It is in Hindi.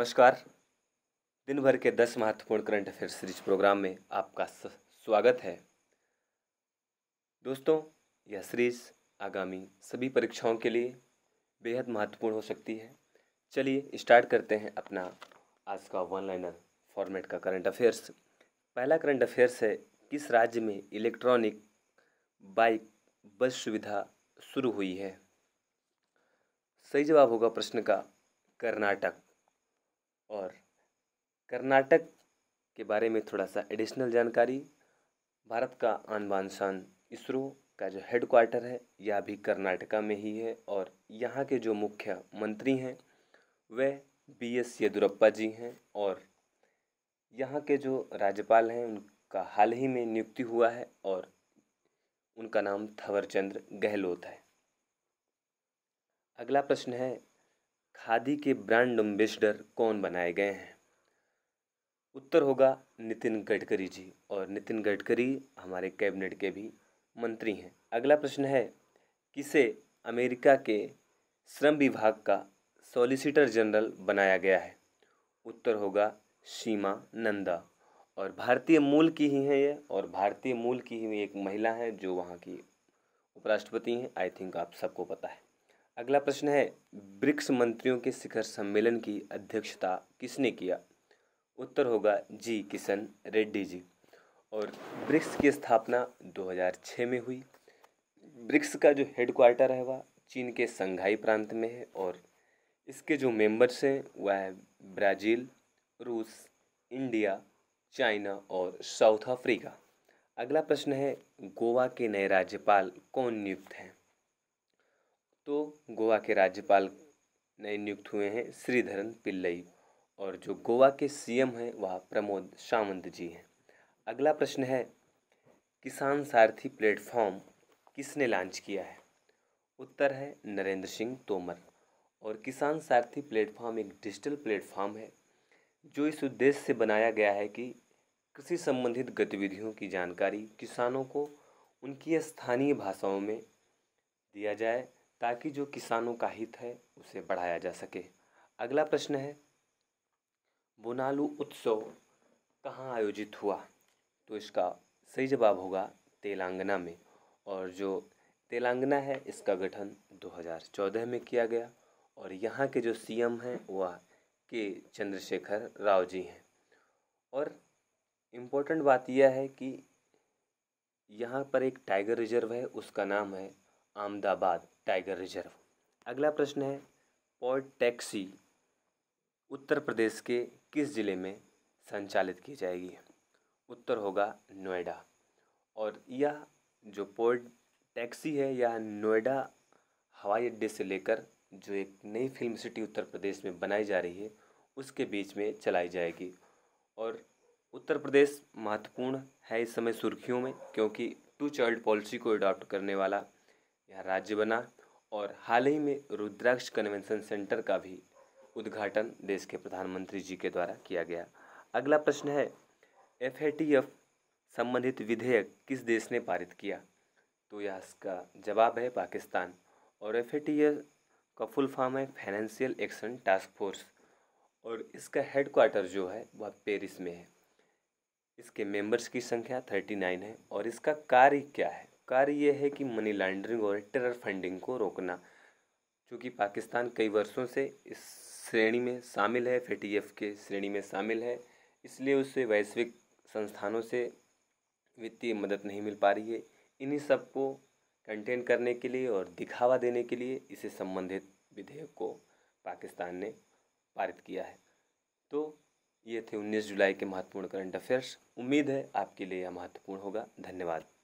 नमस्कार दिन भर के दस महत्वपूर्ण करंट अफेयर सीरीज प्रोग्राम में आपका स्वागत है दोस्तों यह सीरीज आगामी सभी परीक्षाओं के लिए बेहद महत्वपूर्ण हो सकती है चलिए स्टार्ट करते हैं अपना आज का वन लाइनर फॉर्मेट का करंट अफेयर्स पहला करंट अफेयर्स है किस राज्य में इलेक्ट्रॉनिक बाइक बस सुविधा शुरू हुई है सही जवाब होगा प्रश्न का कर्नाटक और कर्नाटक के बारे में थोड़ा सा एडिशनल जानकारी भारत का आन बान शान इसरो का जो हेड क्वार्टर है यह भी कर्नाटका में ही है और यहाँ के जो मुख्य मंत्री हैं वह बी एस येदुरप्पा जी हैं और यहाँ के जो राज्यपाल हैं उनका हाल ही में नियुक्ति हुआ है और उनका नाम थवरचंद्र गहलोत है अगला प्रश्न है खादी के ब्रांड एम्बेसडर कौन बनाए गए हैं उत्तर होगा नितिन गडकरी जी और नितिन गडकरी हमारे कैबिनेट के भी मंत्री हैं अगला प्रश्न है किसे अमेरिका के श्रम विभाग का सॉलिसिटर जनरल बनाया गया है उत्तर होगा सीमा नंदा और भारतीय मूल की ही हैं ये और भारतीय मूल की ही एक महिला हैं जो वहाँ की उपराष्ट्रपति हैं आई थिंक आप सबको पता है अगला प्रश्न है ब्रिक्स मंत्रियों के शिखर सम्मेलन की अध्यक्षता किसने किया उत्तर होगा जी किशन रेड्डी जी और ब्रिक्स की स्थापना 2006 में हुई ब्रिक्स का जो हेडक्वार्टर है वह चीन के संघाई प्रांत में है और इसके जो मेंबर्स हैं वह है ब्राज़ील रूस इंडिया चाइना और साउथ अफ्रीका अगला प्रश्न है गोवा के नए राज्यपाल कौन नियुक्त हैं तो गोवा के राज्यपाल नए नियुक्त हुए हैं श्रीधरन पिल्लई और जो गोवा के सीएम हैं वह प्रमोद सावंत जी हैं अगला प्रश्न है किसान सारथी प्लेटफॉर्म किसने लॉन्च किया है उत्तर है नरेंद्र सिंह तोमर और किसान सारथी प्लेटफॉर्म एक डिजिटल प्लेटफॉर्म है जो इस उद्देश्य से बनाया गया है कि कृषि संबंधित गतिविधियों की जानकारी किसानों को उनकी स्थानीय भाषाओं में दिया जाए ताकि जो किसानों का हित है उसे बढ़ाया जा सके अगला प्रश्न है बुनालू उत्सव कहाँ आयोजित हुआ तो इसका सही जवाब होगा तेलंगाना में और जो तेलंगाना है इसका गठन 2014 में किया गया और यहाँ के जो सीएम हैं वह के चंद्रशेखर राव जी हैं और इम्पोर्टेंट बात यह है कि यहाँ पर एक टाइगर रिजर्व है उसका नाम है अहमदाबाद टाइगर रिजर्व अगला प्रश्न है पॉट टैक्सी उत्तर प्रदेश के किस ज़िले में संचालित की जाएगी उत्तर होगा नोएडा और यह जो पोर्ट टैक्सी है यह नोएडा हवाई अड्डे से लेकर जो एक नई फिल्म सिटी उत्तर प्रदेश में बनाई जा रही है उसके बीच में चलाई जाएगी और उत्तर प्रदेश महत्वपूर्ण है इस समय सुर्खियों में क्योंकि टू चाइल्ड पॉलिसी को अडॉप्ट करने वाला यह राज्य बना और हाल ही में रुद्राक्ष कन्वेंशन सेंटर का भी उद्घाटन देश के प्रधानमंत्री जी के द्वारा किया गया अगला प्रश्न है एफ संबंधित विधेयक किस देश ने पारित किया तो यह इसका जवाब है पाकिस्तान और एफ का फुल फॉर्म है फाइनेंशियल एक्शन टास्क फोर्स और इसका हेडक्वार्टर जो है वह पेरिस में है इसके मेंबर्स की संख्या थर्टी नाइन है और इसका कार्य क्या है कार्य यह है कि मनी लॉन्ड्रिंग और टेरर फंडिंग को रोकना चूँकि पाकिस्तान कई वर्षों से इस श्रेणी में शामिल है एफ के श्रेणी में शामिल है इसलिए उसे वैश्विक संस्थानों से वित्तीय मदद नहीं मिल पा रही है इन्हीं सब को कंटेन करने के लिए और दिखावा देने के लिए इसे संबंधित विधेयक को पाकिस्तान ने पारित किया है तो ये थे 19 जुलाई के महत्वपूर्ण करंट अफेयर्स उम्मीद है आपके लिए यह महत्वपूर्ण होगा धन्यवाद